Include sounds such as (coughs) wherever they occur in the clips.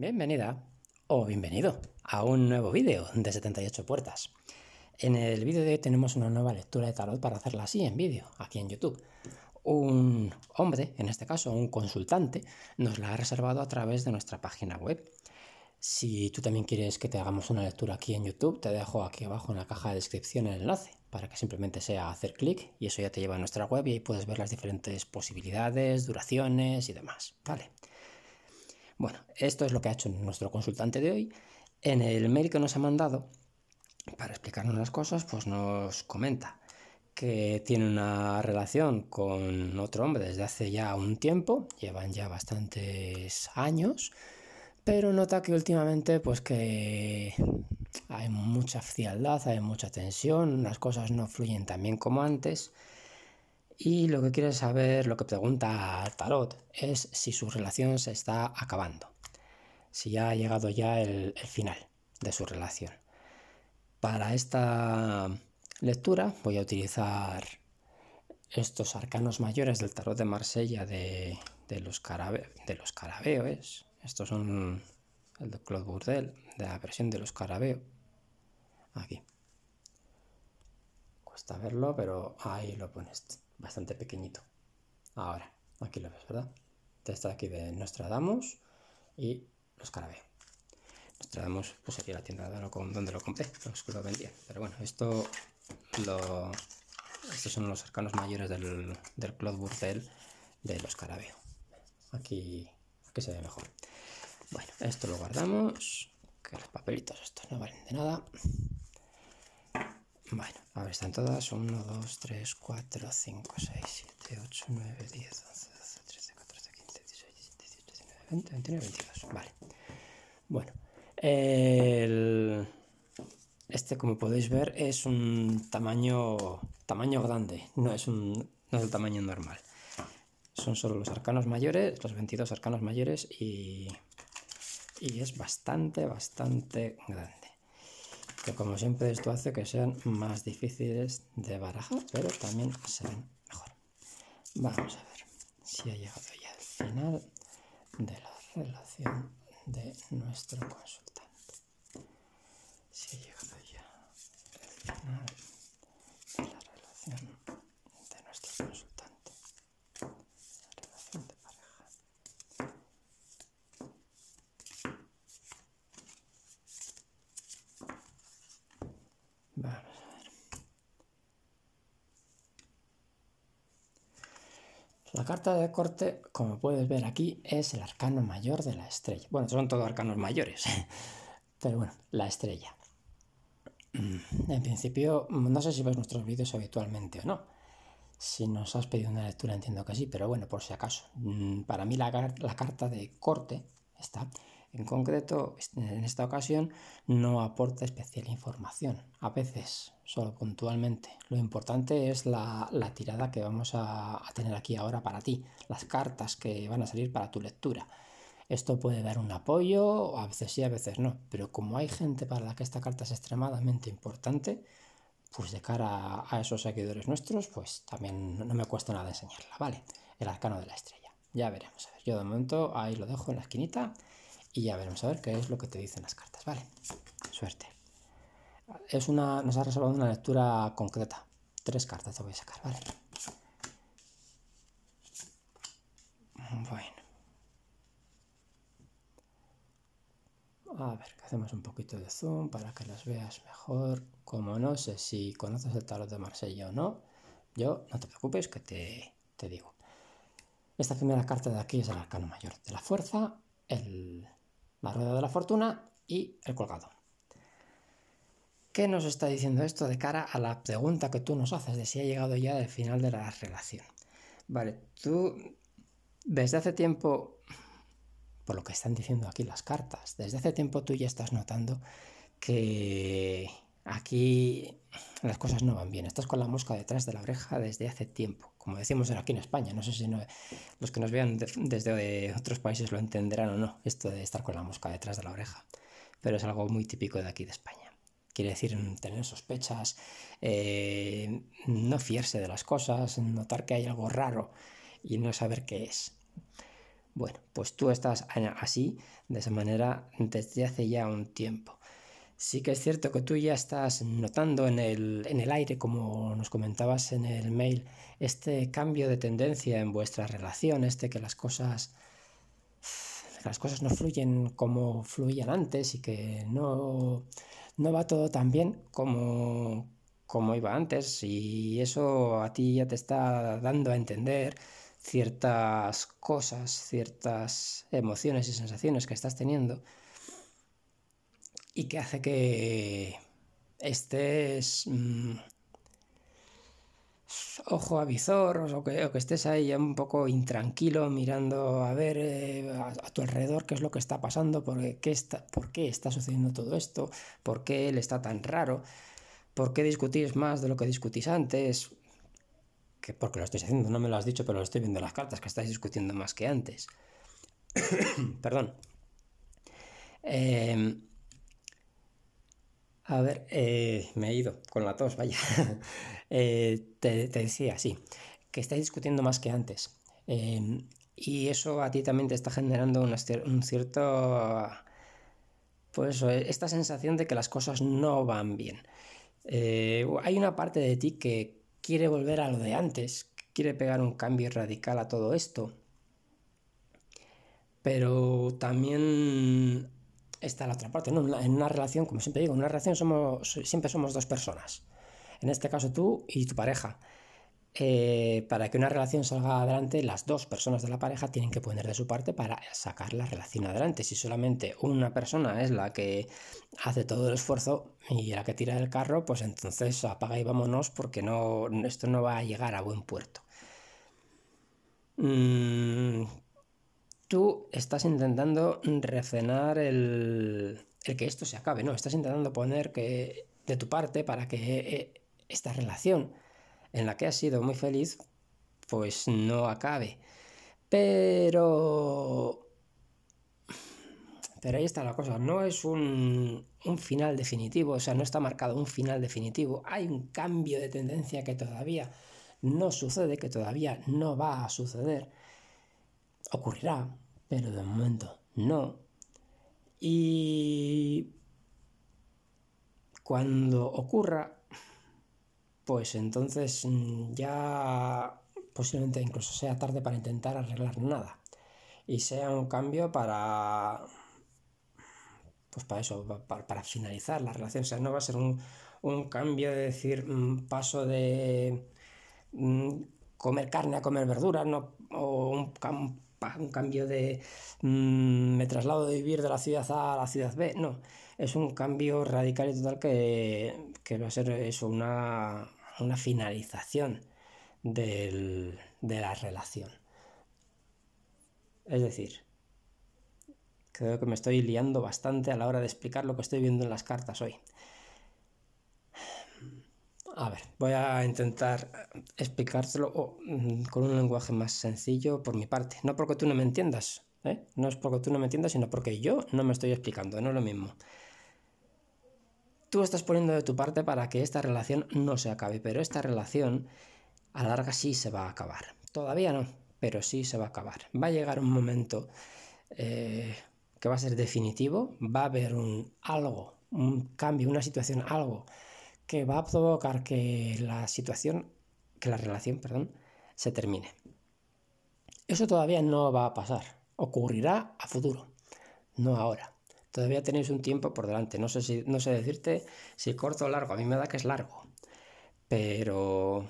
Bienvenida o bienvenido a un nuevo vídeo de 78 puertas. En el vídeo de hoy tenemos una nueva lectura de tarot para hacerla así en vídeo, aquí en YouTube. Un hombre, en este caso un consultante, nos la ha reservado a través de nuestra página web. Si tú también quieres que te hagamos una lectura aquí en YouTube, te dejo aquí abajo en la caja de descripción el enlace para que simplemente sea hacer clic y eso ya te lleva a nuestra web y ahí puedes ver las diferentes posibilidades, duraciones y demás. Vale. Bueno, esto es lo que ha hecho nuestro consultante de hoy. En el mail que nos ha mandado, para explicarnos las cosas, pues nos comenta que tiene una relación con otro hombre desde hace ya un tiempo, llevan ya bastantes años, pero nota que últimamente pues que hay mucha frialdad, hay mucha tensión, las cosas no fluyen tan bien como antes y lo que quiere saber, lo que pregunta Tarot, es si su relación se está acabando, si ya ha llegado ya el, final de su relación. Para esta lectura voy a utilizar estos arcanos mayores del tarot de Marsella de, los, de los carabeos. Estos son el de Claude Burdel, de la versión de los carabeos. Aquí. Cuesta verlo, pero ahí lo pones bastante pequeñito. Ahora, aquí lo ves, ¿verdad? Te está aquí de Nostradamus y los Carabeo. Nostradamus, pues sería la tienda donde lo compré, que lo Pero bueno, esto lo, estos son los cercanos mayores del, del Claude de los Carabeo. Aquí, aquí se ve mejor. Bueno, esto lo guardamos, que los papelitos estos no valen de nada. Bueno, a ver, están todas 1, 2, 3, 4, 5, 6, 7, 8, 9, 10, 11, 12, 13, 14, 15, 16, 17, 18, 19, 20, 21, 22. Vale. Bueno, el... este como podéis ver es un tamaño, tamaño grande, no es, un, no es el tamaño normal. Son solo los arcanos mayores, los 22 arcanos mayores y, y es bastante, bastante grande como siempre esto hace que sean más difíciles de barajar, pero también se ven mejor. Vamos a ver si ha llegado ya al final de la relación de nuestro consultor. La carta de corte, como puedes ver aquí, es el arcano mayor de la estrella. Bueno, son todos arcanos mayores, (laughs) pero bueno, la estrella. Mm, en principio, no sé si ves nuestros vídeos habitualmente o no. Si nos has pedido una lectura, entiendo que sí, pero bueno, por si acaso. Mm, para mí la, la carta de corte, está en concreto, en esta ocasión no aporta especial información, a veces, solo puntualmente. Lo importante es la, tirada que vamos a, tener aquí ahora para ti, las cartas que van a salir para tu lectura. Esto puede dar un apoyo, a veces sí, a veces no, pero como hay gente para la que esta carta es extremadamente importante, pues de cara a, esos seguidores nuestros, pues también no me cuesta nada enseñarla, ¿vale? El arcano de la estrella. Ya veremos. yo de momento ahí lo dejo en la esquinita y ya veremos a ver qué es lo que te dicen las cartas, ¿vale? Suerte. Es una, nos ha reservado una lectura concreta. Tres cartas te voy a sacar, ¿vale? Bueno. A ver, que hacemos un poquito de zoom para que las veas mejor. Como no sé si conoces el tarot de Marsella o no, yo no te preocupes que te, te digo. Esta primera carta de aquí es el arcano mayor de la fuerza, el la rueda de la fortuna y el colgado. ¿Qué nos está diciendo esto de cara a la pregunta que tú nos haces de si ha llegado ya el final de la relación? Vale, tú desde hace tiempo, por lo que están diciendo aquí las cartas, desde hace tiempo tú ya estás notando que aquí las cosas no van bien. Estás con la mosca detrás de la oreja desde hace tiempo como decimos aquí en España. No sé si los que nos vean desde otros países lo entenderán o no, esto de estar con la mosca detrás de la oreja. Pero es algo muy típico de aquí de España. Quiere decir tener sospechas, eh, no fiarse de las cosas, notar que hay algo raro y no saber qué es. Bueno, pues tú estás así, de esa manera, desde hace ya un tiempo. Sí que es cierto que tú ya estás notando en el, en el aire, como nos comentabas en el mail, este cambio de tendencia en vuestra relación, este que las cosas las cosas no fluyen como fluían antes y que no, no va todo tan bien como iba antes y eso a ti ya te está dando a entender ciertas cosas, ciertas emociones y sensaciones que estás teniendo y que hace que estés mm, ojo a visor o que, que, estés ahí un poco intranquilo mirando a ver eh, a, tu alrededor qué es lo que está pasando, por qué está, qué está sucediendo todo esto, por qué él está tan raro, por qué discutís más de lo que discutís antes, que porque lo estoy haciendo, no me lo has dicho, pero lo estoy viendo en las cartas, que estáis discutiendo más que antes. (coughs) Perdón. Em, a ver, eh, me he ido con la tos, vaya. (laughs) Eh, te, decía, sí, que estáis discutiendo más que antes. Em, y eso a ti también te está generando un cierto... Pues eh, esta sensación de que las cosas no van bien. hay una parte de ti que quiere volver a lo de antes, quiere pegar un cambio radical a todo esto, pero también está la otra parte. ¿no? En, una, relación, como siempre digo, en una relación somos, siempre somos dos personas. En este caso tú y tu pareja. Eh, para que una relación salga adelante, las dos personas de la pareja tienen que poner de su parte para sacar la relación adelante. Si solamente una persona es la que hace todo el esfuerzo y la que tira del carro, pues entonces apaga y vámonos porque no, esto no va a llegar a buen puerto. Mm, tú estás intentando recenar el, que esto se acabe, ¿no? Estás intentando poner que de tu parte para que eh, eh, esta relación en la que has sido muy feliz, pues no acabe. Pero... Pero ahí está la cosa, no es un, un final definitivo, o sea, no está marcado un final definitivo, hay un cambio de tendencia que todavía no sucede, que todavía no va a suceder ocurrirá, pero de momento no. Y cuando ocurra, pues entonces mm, ya posiblemente incluso sea tarde para intentar arreglar nada. Y sea un cambio para... Pues para eso, para, finalizar la relación. O sea, no va a ser un, cambio de decir mm, paso de mm, comer carne a comer verduras, no, o un, un cambio de mm, me traslado de vivir de la ciudad A a la ciudad B, no, es un cambio radical y total que, va a ser eso, una, finalización de la relación. Es decir, creo que me estoy liando bastante a la hora de explicar lo que estoy viendo en las cartas hoy. A ver, voy a intentar explicártelo mm, con un lenguaje más sencillo por mi parte. No porque tú no me entiendas, ¿eh? no es porque tú no me entiendas, sino porque yo no me estoy explicando, no es lo mismo. Tú estás poniendo de tu parte para que esta relación no se acabe, pero esta relación a larga sí se va a acabar. Todavía no, pero sí se va a acabar. Va a llegar un momento eh, que va a ser definitivo, va a haber un algo, un cambio, una situación, algo que va a provocar que la situación, que la relación, perdón, se termine. Eso todavía no va a pasar, ocurrirá a futuro, no ahora. Todavía tenéis un tiempo por delante, no sé, si, no sé decirte si corto o largo, a mí me da que es largo, pero...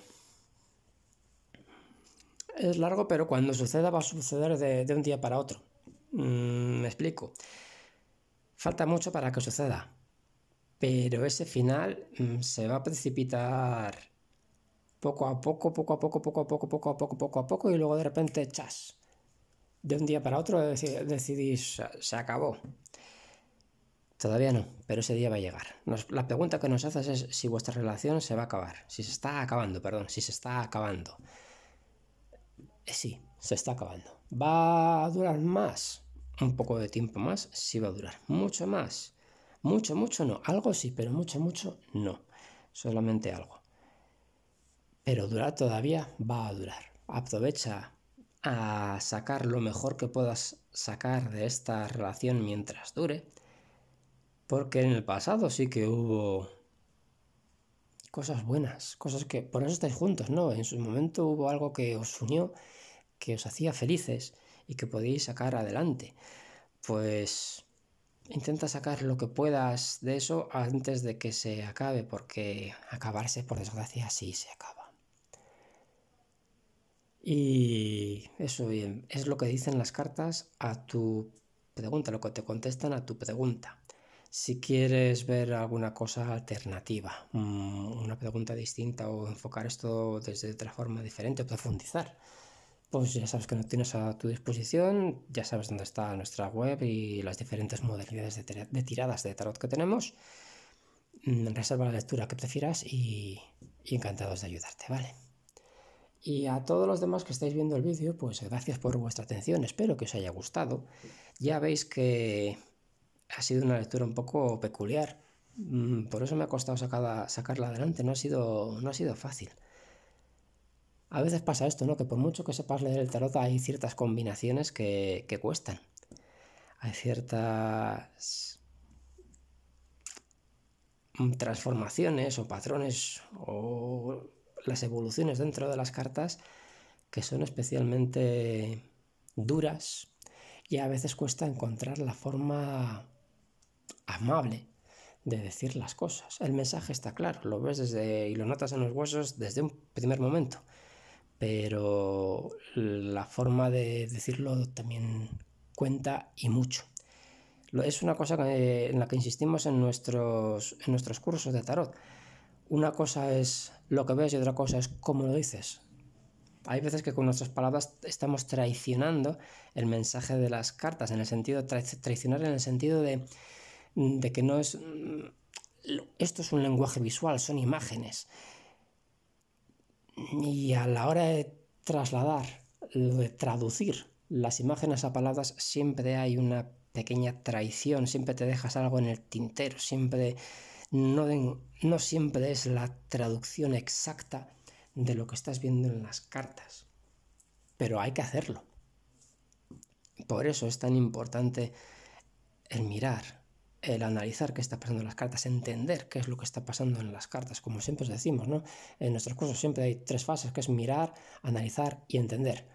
Es largo, pero cuando suceda va a suceder de, un día para otro. Mm, me explico. Falta mucho para que suceda, pero ese final mm, se va a precipitar poco a poco, poco a poco, poco a poco, poco a poco, poco a poco, y luego de repente, chas. De un día para otro decidís, se acabó. Todavía no, pero ese día va a llegar. la pregunta que nos haces es si vuestra relación se va a acabar, si se está acabando, perdón, si se está acabando. Eh, sí, se está acabando. ¿Va a durar más? Un poco de tiempo más, sí va a durar. Mucho más. Mucho, mucho no. Algo sí, pero mucho, mucho no. Solamente algo. Pero durar todavía va a durar. Aprovecha a sacar lo mejor que puedas sacar de esta relación mientras dure. Porque en el pasado sí que hubo cosas buenas, cosas que por eso estáis juntos, ¿no? En su momento hubo algo que os unió, que os hacía felices y que podéis sacar adelante. Pues intenta sacar lo que puedas de eso antes de que se acabe, porque acabarse, por desgracia, sí se acaba. Y eso bien, es lo que dicen las cartas a tu pregunta, lo que te contestan a tu pregunta. Si quieres ver alguna cosa alternativa, mm, una pregunta distinta o enfocar esto desde otra forma diferente, o profundizar pues ya sabes que nos tienes a tu disposición, ya sabes dónde está nuestra web y las diferentes modalidades de, tiradas de tarot que tenemos. Mm, reserva la lectura que prefieras y, encantados de ayudarte, ¿vale? Y a todos los demás que estáis viendo el vídeo, pues gracias por vuestra atención, espero que os haya gustado. Ya veis que ha sido una lectura un poco peculiar, mm, por eso me ha costado sacarla, adelante, no ha sido fácil. A veces pasa esto, ¿no? Que por mucho que sepas leer el tarot, hay ciertas combinaciones que, que cuestan. Hay ciertas transformaciones o patrones o las evoluciones dentro de las cartas que son especialmente duras y a veces cuesta encontrar la forma amable de decir las cosas. El mensaje está claro, lo ves desde y lo notas en los huesos desde un primer momento pero la forma de decirlo también cuenta y mucho. Es una cosa en la que insistimos en nuestros, cursos de tarot. Una cosa es lo que ves y otra cosa es cómo lo dices. Hay veces que con nuestras palabras estamos traicionando el mensaje de las cartas, en el sentido traicionar en el sentido de, de que no es mm, esto es un lenguaje visual, son imágenes. Y a la hora de trasladar, de traducir las imágenes a palabras, siempre hay una pequeña traición, siempre te dejas algo en el tintero, siempre no siempre es la traducción exacta de lo que estás viendo en las cartas. Pero hay que hacerlo. Por eso es tan importante el mirar, el analizar qué está pasando en las cartas, entender qué es lo que está pasando en las cartas, como siempre os decimos, ¿no? En nuestros cursos siempre hay tres fases, que es mirar, analizar y entender.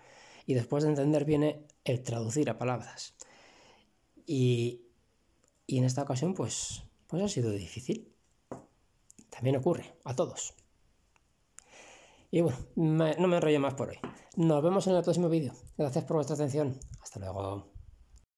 Y después de entender viene el traducir a palabras. Y, en esta ocasión, pues, pues ha sido difícil. También ocurre, a todos. Y bueno, no me enrollo más por hoy. Nos vemos en el próximo vídeo. Gracias por vuestra atención. Hasta luego.